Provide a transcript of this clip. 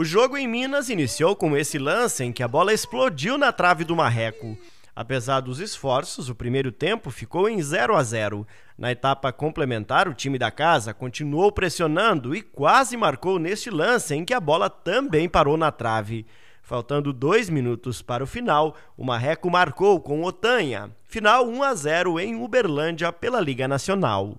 O jogo em Minas iniciou com esse lance em que a bola explodiu na trave do Marreco. Apesar dos esforços, o primeiro tempo ficou em 0 a 0. Na etapa complementar, o time da casa continuou pressionando e quase marcou neste lance em que a bola também parou na trave. Faltando dois minutos para o final, o Marreco marcou com Otanha. Final 1 a 0 em Uberlândia pela Liga Nacional.